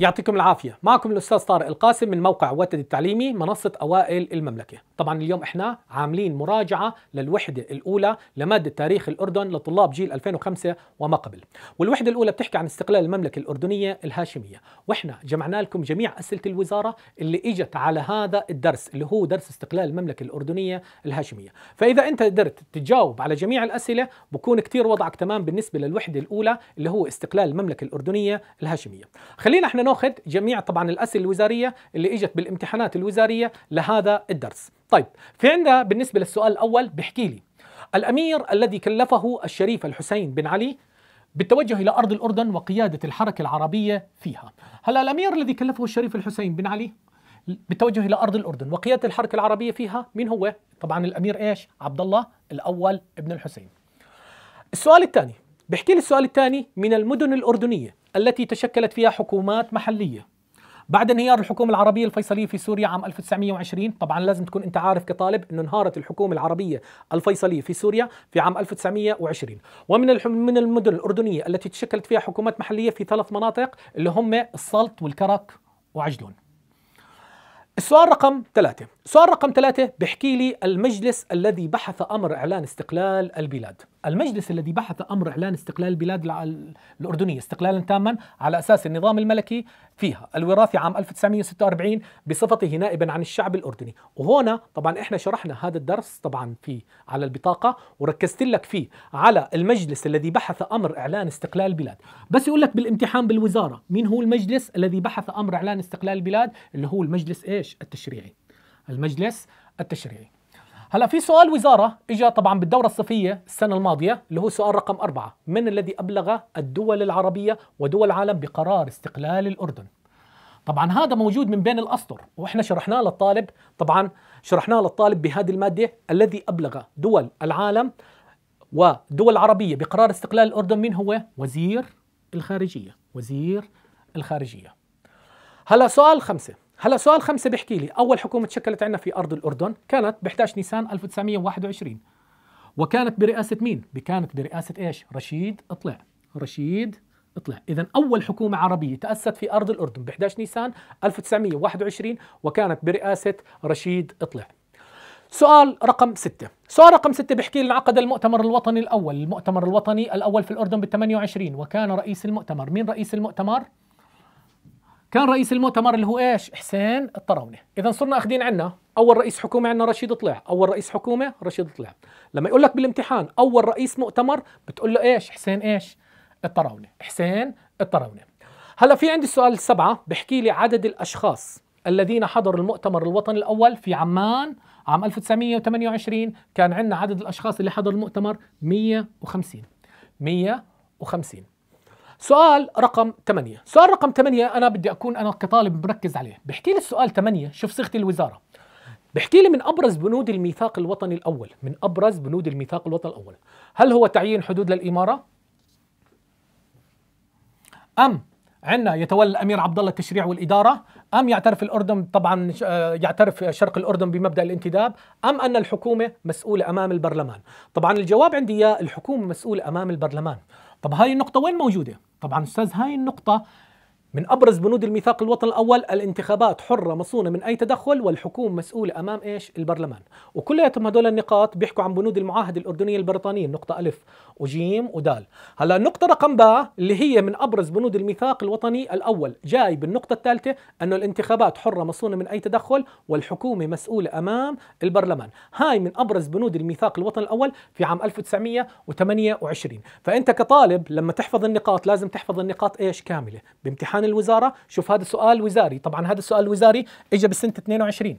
يعطيكم العافية معكم الأستاذ طارق القاسم من موقع وتد التعليمي منصة أوائل المملكة طبعا اليوم إحنا عاملين مراجعة للوحدة الأولى لمادة تاريخ الأردن لطلاب جيل 2005 وما قبل والوحدة الأولى بتحكي عن استقلال المملكة الأردنية الهاشمية وإحنا جمعنا لكم جميع أسئلة الوزارة اللي إجت على هذا الدرس اللي هو درس استقلال المملكة الأردنية الهاشمية فإذا أنت قدرت تجاوب على جميع الأسئلة بكون كتير وضعك تمام بالنسبة للوحدة الأولى اللي هو استقلال المملكة الأردنية الهاشمية خلينا احنا نأخذ جميع طبعا الاسئله الوزاريه اللي اجت بالامتحانات الوزاريه لهذا الدرس طيب في عندنا بالنسبه للسؤال الاول بحكي لي الامير الذي كلفه الشريف الحسين بن علي بالتوجه الى ارض الاردن وقياده الحركه العربيه فيها هلا الامير الذي كلفه الشريف الحسين بن علي بالتوجه الى ارض الاردن وقياده الحركه العربيه فيها مين هو طبعا الامير ايش عبد الله الاول ابن الحسين السؤال الثاني بحكي لي السؤال الثاني من المدن الأردنية التي تشكلت فيها حكومات محلية بعد انهيار الحكومة العربية الفيصلية في سوريا عام 1920 طبعا لازم تكون انت عارف كطالب انه انهارت الحكومة العربية الفيصلية في سوريا في عام 1920 ومن من المدن الأردنية التي تشكلت فيها حكومات محلية في ثلاث مناطق اللي هم السلط والكرك وعجلون السؤال رقم ثلاثة السؤال رقم ثلاثة بحكي لي المجلس الذي بحث أمر إعلان استقلال البلاد المجلس الذي بحث امر اعلان استقلال البلاد الاردنيه استقلالا تاما على اساس النظام الملكي فيها الوراثي عام 1946 بصفته نائبا عن الشعب الاردني وهنا طبعا احنا شرحنا هذا الدرس طبعا في على البطاقه وركزت لك فيه على المجلس الذي بحث امر اعلان استقلال البلاد بس يقول لك بالامتحان بالوزاره مين هو المجلس الذي بحث امر اعلان استقلال البلاد اللي هو المجلس ايش التشريعي المجلس التشريعي هلا في سؤال وزاره اجى طبعا بالدوره الصيفيه السنه الماضيه اللي هو سؤال رقم أربعة من الذي ابلغ الدول العربيه ودول العالم بقرار استقلال الاردن طبعا هذا موجود من بين الاسطر واحنا شرحناه للطالب طبعا شرحناه للطالب بهذه الماده الذي ابلغ دول العالم ودول العربيه بقرار استقلال الاردن من هو وزير الخارجيه وزير الخارجيه هلا سؤال خمسة هلا سؤال خمسة بيحكي لي أول حكومة تشكلت عندنا في أرض الأردن كانت ب 11 نيسان 1921 وكانت برئاسة مين؟ كانت برئاسة إيش؟ رشيد إطلع رشيد إطلع إذا أول حكومة عربية تأسست في أرض الأردن ب 11 نيسان 1921 وكانت برئاسة رشيد إطلع سؤال رقم ستة سؤال رقم ستة بيحكي لنا عقد المؤتمر الوطني الأول المؤتمر الوطني الأول في الأردن بال 28 وكان رئيس المؤتمر مين رئيس المؤتمر؟ كان رئيس المؤتمر اللي هو ايش؟ حسين الطراونة إذا صرنا أخذين عنا أول رئيس حكومة عندنا رشيد طلع، أول رئيس حكومة رشيد طلع، لما يقول لك بالامتحان أول رئيس مؤتمر بتقول له ايش؟ حسين ايش؟ الطراونة حسين الطراونة هلا في عندي السؤال السبعة بحكي لي عدد الأشخاص الذين حضروا المؤتمر الوطني الأول في عمان عام 1928 كان عندنا عدد الأشخاص اللي حضروا المؤتمر 150 150 سؤال رقم 8 سؤال رقم 8 انا بدي اكون انا كطالب مركز عليه بحكي لي السؤال 8 شوف صيغه الوزاره بحكي لي من ابرز بنود الميثاق الوطني الاول من ابرز بنود الميثاق الوطني الاول هل هو تعيين حدود للاماره ام عندنا يتولى الامير عبد الله التشريع والاداره ام يعترف الاردن طبعا آه، يعترف شرق الاردن بمبدا الانتداب ام ان الحكومه مسؤوله امام البرلمان طبعا الجواب عندي اياه الحكومه مسؤوله امام البرلمان طب هاي النقطة وين موجودة؟ طبعا أستاذ هاي النقطة من أبرز بنود الميثاق الوطني الأول الانتخابات حرة مصونة من أي تدخل والحكومة مسؤولة أمام إيش؟ البرلمان وكلياتهم هدول النقاط بيحكوا عن بنود المعاهدة الأردنية البريطانية النقطة ألف وجيم ودال هلا النقطة رقم باء اللي هي من أبرز بنود الميثاق الوطني الأول جاي بالنقطة الثالثة أنه الانتخابات حرة مصونة من أي تدخل والحكومة مسؤولة أمام البرلمان هاي من أبرز بنود الميثاق الوطني الأول في عام 1928 فأنت كطالب لما تحفظ النقاط لازم تحفظ النقاط إيش كاملة بامتحان الوزارة شوف هذا سؤال وزاري طبعا هذا السؤال الوزاري إجا بسنة 22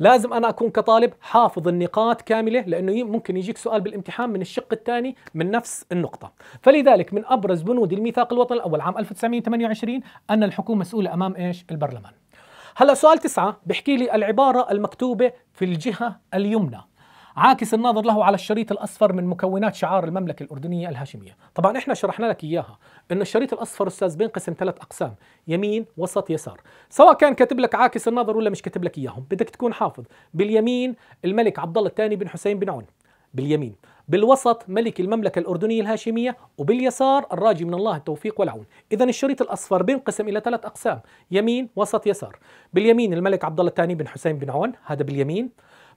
لازم انا اكون كطالب حافظ النقاط كامله لانه ممكن يجيك سؤال بالامتحان من الشق الثاني من نفس النقطه فلذلك من ابرز بنود الميثاق الوطني الاول عام 1928 ان الحكومه مسؤوله امام ايش البرلمان هلا سؤال تسعة بحكي لي العبارة المكتوبة في الجهة اليمنى عاكس الناظر له على الشريط الاصفر من مكونات شعار المملكه الاردنيه الهاشميه، طبعا احنا شرحنا لك اياها انه الشريط الاصفر استاذ بينقسم ثلاث اقسام، يمين، وسط، يسار، سواء كان كاتب لك عاكس الناظر ولا مش كاتب لك اياهم، بدك تكون حافظ، باليمين الملك عبد الله الثاني بن حسين بن عون باليمين، بالوسط ملك المملكة الأردنية الهاشمية وباليسار الراجي من الله التوفيق والعون إذا الشريط الأصفر بينقسم إلى ثلاث أقسام يمين وسط يسار باليمين الملك عبد الله الثاني بن حسين بن عون هذا باليمين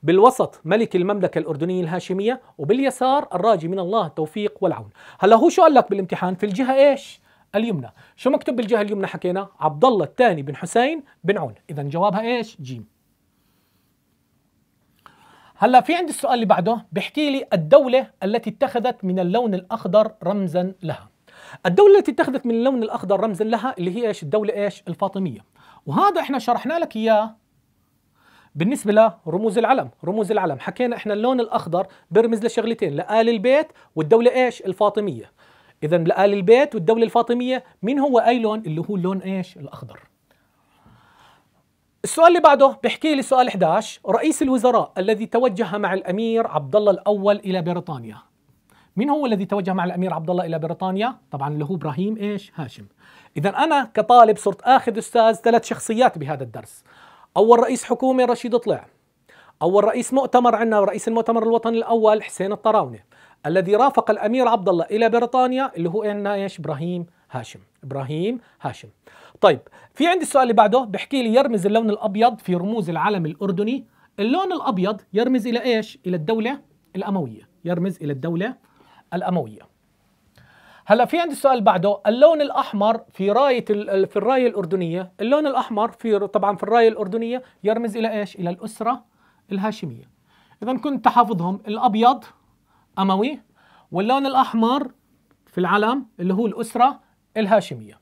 بالوسط ملك المملكة الأردنية الهاشمية وباليسار الراجي من الله التوفيق والعون هلا هو شو قال لك بالامتحان في الجهة إيش اليمنى شو مكتوب بالجهة اليمنى حكينا عبد الله الثاني بن حسين بن عون إذا جوابها إيش جيم هلا في عندي السؤال اللي بعده بيحكي لي الدولة التي اتخذت من اللون الأخضر رمزا لها الدولة التي اتخذت من اللون الأخضر رمزا لها اللي هي ايش الدولة ايش الفاطمية وهذا احنا شرحنا لك اياه بالنسبة لرموز العلم رموز العلم حكينا احنا اللون الأخضر بيرمز لشغلتين لآل البيت والدولة ايش الفاطمية إذا لآل البيت والدولة الفاطمية مين هو أي لون اللي هو اللون ايش الأخضر السؤال اللي بعده بحكي لي سؤال 11 رئيس الوزراء الذي توجه مع الأمير عبد الله الأول إلى بريطانيا مين هو الذي توجه مع الأمير عبد الله إلى بريطانيا؟ طبعا اللي هو إبراهيم إيش؟ هاشم إذا أنا كطالب صرت آخذ أستاذ ثلاث شخصيات بهذا الدرس اول رئيس حكومه رشيد طلع اول رئيس مؤتمر عندنا رئيس المؤتمر الوطني الاول حسين الطراونه الذي رافق الامير عبد الله الى بريطانيا اللي هو عندنا ايش ابراهيم هاشم ابراهيم هاشم طيب في عندي السؤال اللي بعده بحكي لي يرمز اللون الابيض في رموز العلم الاردني اللون الابيض يرمز الى ايش الى الدوله الامويه يرمز الى الدوله الامويه هلا في عندي سؤال بعده اللون الاحمر في رايه في الرايه الاردنيه اللون الاحمر في طبعا في الرايه الاردنيه يرمز الى ايش الى الاسره الهاشميه اذا كنت حافظهم الابيض اموي واللون الاحمر في العلم اللي هو الاسره الهاشميه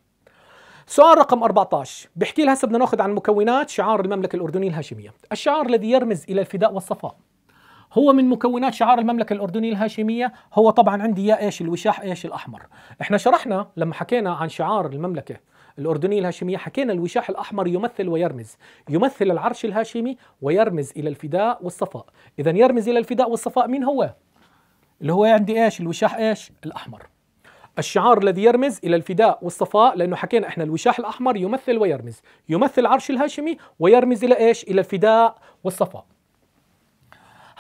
سؤال رقم 14 بحكي لي هسه بدنا ناخذ عن مكونات شعار المملكه الاردنيه الهاشميه الشعار الذي يرمز الى الفداء والصفاء هو من مكونات شعار المملكه الاردنيه الهاشميه هو طبعا عندي يا ايش الوشاح ايش الاحمر احنا شرحنا لما حكينا عن شعار المملكه الأردنية الهاشمية حكينا الوشاح الأحمر يمثل ويرمز يمثل العرش الهاشمي ويرمز إلى الفداء والصفاء إذا يرمز إلى الفداء والصفاء مين هو؟ اللي هو عندي إيش الوشاح إيش الأحمر الشعار الذي يرمز إلى الفداء والصفاء لأنه حكينا إحنا الوشاح الأحمر يمثل ويرمز يمثل العرش الهاشمي ويرمز إلى إيش؟ إلى الفداء والصفاء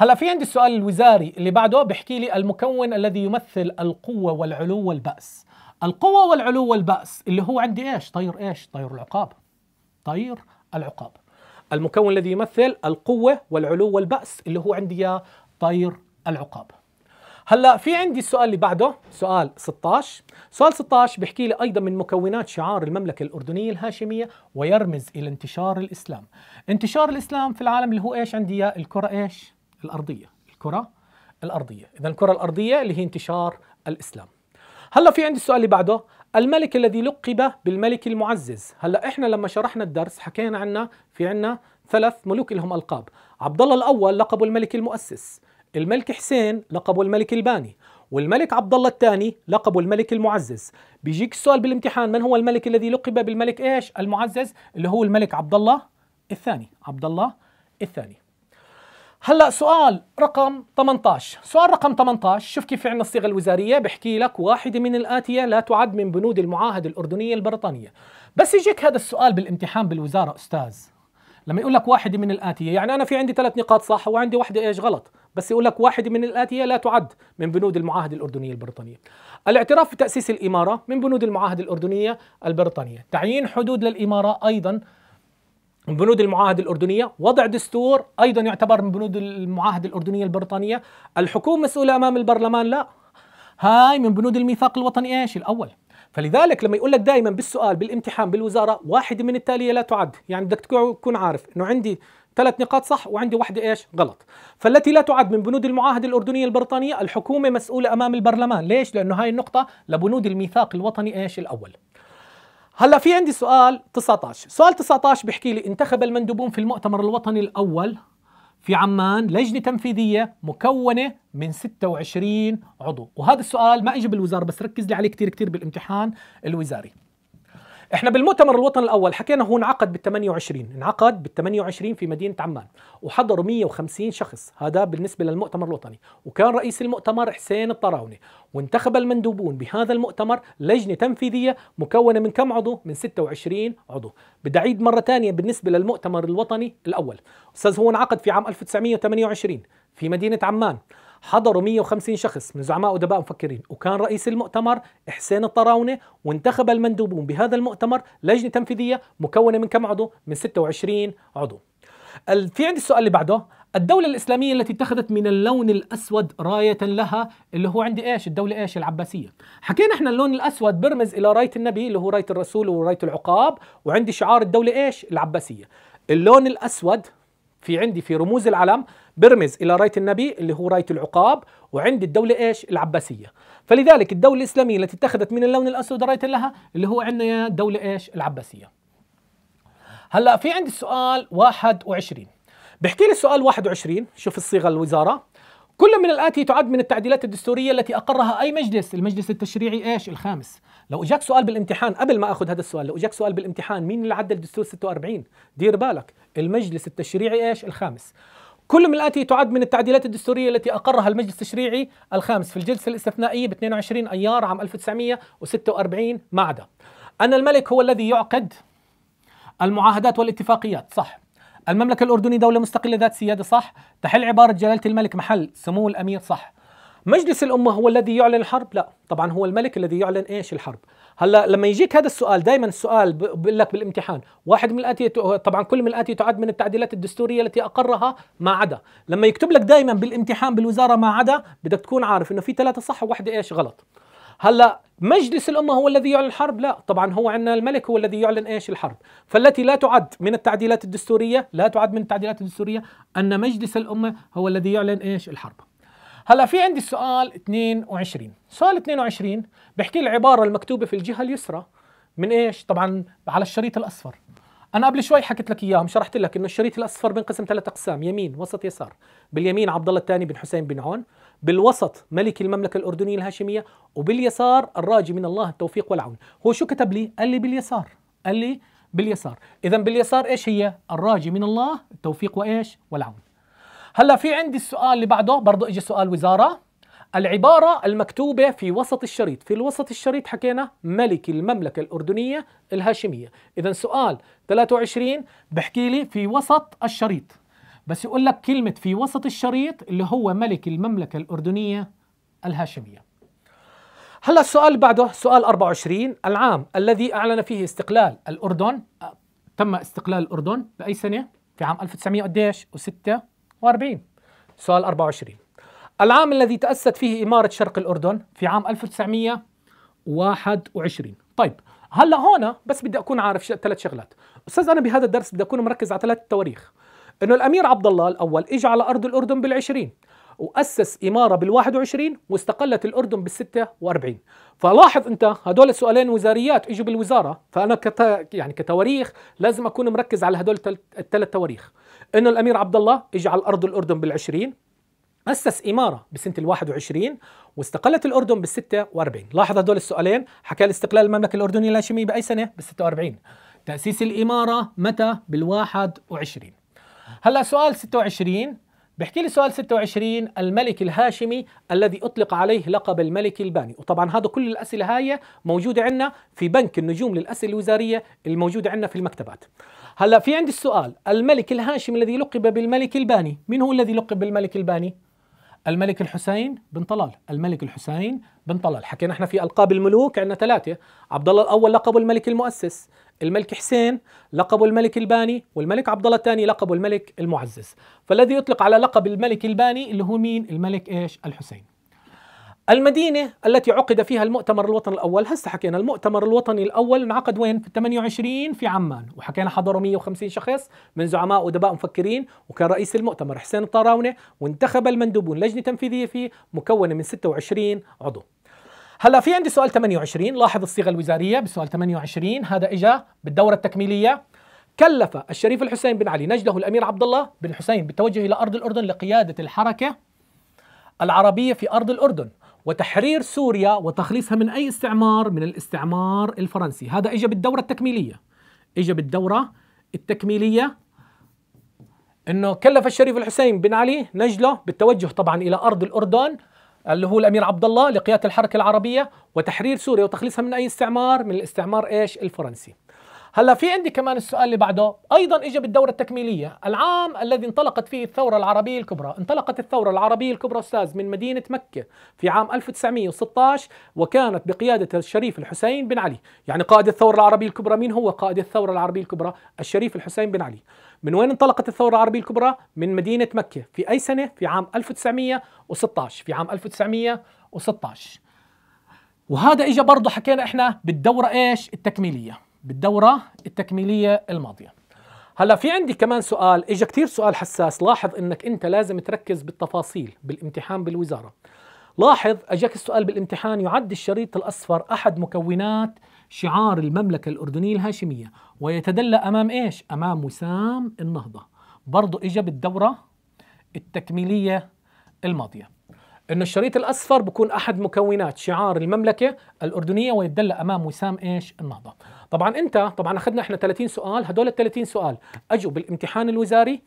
هلا في عندي السؤال الوزاري اللي بعده بيحكي لي المكون الذي يمثل القوة والعلو والبأس القوة والعلو والبأس اللي هو عندي ايش؟ طير ايش؟ طير العقاب طير العقاب المكون الذي يمثل القوة والعلو والبأس اللي هو عندي طير العقاب هلا في عندي السؤال اللي بعده سؤال 16 سؤال 16 بيحكي لي ايضا من مكونات شعار المملكه الاردنيه الهاشميه ويرمز الى انتشار الاسلام انتشار الاسلام في العالم اللي هو ايش عندي الكره ايش الارضيه الكره الارضيه اذا الكره الارضيه اللي هي انتشار الاسلام هلا في عندي السؤال اللي بعده الملك الذي لقب بالملك المعزز هلا احنا لما شرحنا الدرس حكينا عنا في عنا ثلاث ملوك لهم القاب عبد الله الاول لقبه الملك المؤسس الملك حسين لقبه الملك الباني والملك عبد الله الثاني لقبه الملك المعزز بيجيك السؤال بالامتحان من هو الملك الذي لقب بالملك ايش المعزز اللي هو الملك عبد الله الثاني عبد الله الثاني هلا سؤال رقم 18 سؤال رقم 18 شوف كيف عندنا الصيغه الوزاريه بحكي لك واحده من الاتيه لا تعد من بنود المعاهده الاردنيه البريطانيه بس يجيك هذا السؤال بالامتحان بالوزاره استاذ لما يقول لك واحده من الاتيه يعني انا في عندي ثلاث نقاط صح وعندي واحده ايش غلط بس يقول لك واحده من الاتيه لا تعد من بنود المعاهده الاردنيه البريطانيه الاعتراف بتاسيس الاماره من بنود المعاهده الاردنيه البريطانيه تعيين حدود للاماره ايضا من بنود المعاهدة الأردنية وضع دستور أيضا يعتبر من بنود المعاهدة الأردنية البريطانية الحكومة مسؤولة أمام البرلمان لا هاي من بنود الميثاق الوطني ايش الاول فلذلك لما يقول لك دائما بالسؤال بالامتحان بالوزاره واحده من التاليه لا تعد يعني بدك تكون عارف انه عندي ثلاث نقاط صح وعندي واحدة إيش غلط فالتي لا تعد من بنود المعاهدة الأردنية البريطانية الحكومة مسؤولة أمام البرلمان ليش؟ لأنه هاي النقطة لبنود الميثاق الوطني إيش الأول هلا في عندي سؤال 19 سؤال 19 بيحكي لي انتخب المندوبون في المؤتمر الوطني الأول في عمان لجنة تنفيذية مكونة من 26 عضو وهذا السؤال ما اجى بالوزارة بس ركز لي عليه كتير كتير بالامتحان الوزاري احنا بالمؤتمر الوطني الاول حكينا هو انعقد بال 28 انعقد بال 28 في مدينه عمان وحضروا 150 شخص هذا بالنسبه للمؤتمر الوطني وكان رئيس المؤتمر حسين الطراوني وانتخب المندوبون بهذا المؤتمر لجنه تنفيذيه مكونه من كم عضو من 26 عضو بدي اعيد مره ثانيه بالنسبه للمؤتمر الوطني الاول استاذ هو انعقد في عام 1928 في مدينه عمان حضروا 150 شخص من زعماء ودباء مفكرين وكان رئيس المؤتمر حسين الطراونه وانتخب المندوبون بهذا المؤتمر لجنه تنفيذيه مكونه من كم عضو من 26 عضو في عندي السؤال اللي بعده الدولة الإسلامية التي اتخذت من اللون الأسود راية لها اللي هو عندي إيش الدولة إيش العباسية حكينا إحنا اللون الأسود برمز إلى راية النبي اللي هو راية الرسول وراية العقاب وعندي شعار الدولة إيش العباسية اللون الأسود في عندي في رموز العلم برمز إلى راية النبي اللي هو راية العقاب وعندي الدولة إيش العباسية فلذلك الدولة الإسلامية التي اتخذت من اللون الأسود راية لها اللي هو عندنا دولة إيش العباسية هلا في عندي السؤال 21 بحكي لي السؤال 21 شوف الصيغة الوزارة كل من الآتي تعد من التعديلات الدستورية التي أقرها أي مجلس المجلس التشريعي إيش الخامس لو إجاك سؤال بالامتحان قبل ما أخذ هذا السؤال لو إجاك سؤال بالامتحان مين اللي عدل دستور 46 دير بالك المجلس التشريعي إيش الخامس كل من الآتي تعد من التعديلات الدستورية التي أقرها المجلس التشريعي الخامس في الجلسة الاستثنائية ب 22 أيار عام 1946 ما عدا أن الملك هو الذي يعقد المعاهدات والاتفاقيات صح المملكة الأردنية دولة مستقلة ذات سيادة صح تحل عبارة جلالة الملك محل سمو الأمير صح مجلس الأمة هو الذي يعلن الحرب لا طبعا هو الملك الذي يعلن إيش الحرب هلا لما يجيك هذا السؤال دائما السؤال بقول لك بالامتحان واحد من الآتي طبعا كل من الآتي تعد من التعديلات الدستورية التي أقرها ما عدا لما يكتب لك دائما بالامتحان بالوزارة ما عدا بدك تكون عارف إنه في ثلاثة صح وواحدة إيش غلط هلا مجلس الامه هو الذي يعلن الحرب لا طبعا هو عندنا الملك هو الذي يعلن ايش الحرب فالتي لا تعد من التعديلات الدستوريه لا تعد من التعديلات الدستوريه ان مجلس الامه هو الذي يعلن ايش الحرب هلا في عندي سؤال 22 سؤال 22 بحكي العباره المكتوبه في الجهه اليسرى من ايش طبعا على الشريط الاصفر انا قبل شوي حكيت لك اياهم شرحت لك انه الشريط الاصفر بينقسم ثلاث اقسام يمين وسط يسار باليمين عبد الله الثاني بن حسين بن عون بالوسط ملك المملكة الأردنية الهاشمية وباليسار الراجي من الله التوفيق والعون هو شو كتب لي؟ قال لي باليسار قال لي باليسار إذا باليسار إيش هي؟ الراجي من الله التوفيق وإيش؟ والعون هلا في عندي السؤال اللي بعده برضه اجى سؤال وزاره العبارة المكتوبة في وسط الشريط في الوسط الشريط حكينا ملك المملكة الأردنية الهاشمية إذا سؤال 23 بحكي لي في وسط الشريط بس يقول لك كلمة في وسط الشريط اللي هو ملك المملكة الأردنية الهاشمية هلا السؤال بعده سؤال 24 العام الذي أعلن فيه استقلال الأردن تم استقلال الأردن بأي سنة؟ في عام 1900 قديش و46 سؤال 24 العام الذي تأسست فيه إمارة شرق الأردن في عام 1921 طيب هلا هون بس بدي أكون عارف ثلاث شغلات أستاذ أنا بهذا الدرس بدي أكون مركز على ثلاث تواريخ انه الامير عبد الله الاول اجى على ارض الاردن بال20 واسس اماره بال21 واستقلت الاردن بال46 فلاحظ انت هدول السؤالين وزاريات اجوا بالوزاره فانا كت... يعني كتواريخ لازم اكون مركز على هدول الثلاث تواريخ انه الامير عبد الله اجى على ارض الاردن بال20 أسس إمارة بسنة ال 21 واستقلت الأردن بال 46 لاحظ هدول السؤالين حكى الاستقلال المملكة الأردنية الهاشمية بأي سنة؟ بال 46 تأسيس الإمارة متى؟ بال 21 هلا سؤال 26 بحكي لي سؤال 26 الملك الهاشمي الذي اطلق عليه لقب الملك الباني وطبعا هذا كل الاسئله هاي موجوده عندنا في بنك النجوم للاسئله الوزاريه الموجوده عندنا في المكتبات هلا في عندي السؤال الملك الهاشمي الذي لقب بالملك الباني من هو الذي لقب بالملك الباني الملك الحسين بن طلال الملك الحسين بن طلال حكينا احنا في ألقاب الملوك عندنا ثلاثة عبد الله الأول لقبه الملك المؤسس الملك حسين لقبه الملك الباني والملك عبد الله الثاني لقبه الملك المعزز فالذي يطلق على لقب الملك الباني اللي هو مين الملك ايش الحسين المدينة التي عقد فيها المؤتمر الوطني الأول هسه حكينا المؤتمر الوطني الأول انعقد وين؟ في 28 في عمان وحكينا حضروا 150 شخص من زعماء ودباء مفكرين وكان رئيس المؤتمر حسين الطراونة وانتخب المندوبون لجنة تنفيذية فيه مكونة من 26 عضو هلا في عندي سؤال 28 لاحظ الصيغة الوزارية بسؤال 28 هذا إجا بالدورة التكميلية كلف الشريف الحسين بن علي نجده الأمير عبد الله بن حسين بالتوجه إلى أرض الأردن لقيادة الحركة العربية في أرض الأردن وتحرير سوريا وتخليصها من أي استعمار من الاستعمار الفرنسي هذا إجا بالدورة التكميلية إجا بالدورة التكميلية أنه كلف الشريف الحسين بن علي نجلة بالتوجه طبعا إلى أرض الأردن اللي هو الامير عبد الله لقياده الحركه العربيه وتحرير سوريا وتخليصها من اي استعمار من الاستعمار ايش الفرنسي هلا في عندي كمان السؤال اللي بعده ايضا اجى بالدوره التكميليه العام الذي انطلقت فيه الثوره العربيه الكبرى انطلقت الثوره العربيه الكبرى استاذ من مدينه مكه في عام 1916 وكانت بقياده الشريف الحسين بن علي يعني قائد الثوره العربيه الكبرى مين هو قائد الثوره العربيه الكبرى الشريف الحسين بن علي من وين انطلقت الثورة العربية الكبرى؟ من مدينة مكة في أي سنة؟ في عام 1916 في عام 1916 وهذا إجا برضه حكينا إحنا بالدورة إيش؟ التكميلية بالدورة التكميلية الماضية هلا في عندي كمان سؤال اجى كتير سؤال حساس لاحظ انك انت لازم تركز بالتفاصيل بالامتحان بالوزارة لاحظ اجاك السؤال بالامتحان يعد الشريط الاصفر احد مكونات شعار المملكة الأردنية الهاشمية ويتدلى أمام إيش؟ أمام وسام النهضة برضو إجا بالدورة التكميلية الماضية إنه الشريط الأصفر بكون أحد مكونات شعار المملكة الأردنية ويتدلى أمام وسام إيش؟ النهضة طبعا انت طبعا اخذنا احنا 30 سؤال هدول ال 30 سؤال اجوا بالامتحان الوزاري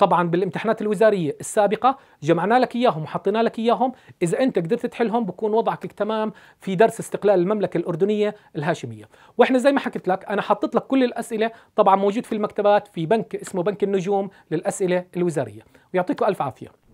طبعا بالامتحانات الوزاريه السابقه جمعنا لك اياهم وحطينا لك اياهم اذا انت قدرت تحلهم بكون وضعك تمام في درس استقلال المملكه الاردنيه الهاشميه واحنا زي ما حكيت لك انا حطيت لك كل الاسئله طبعا موجود في المكتبات في بنك اسمه بنك النجوم للاسئله الوزاريه ويعطيكم الف عافيه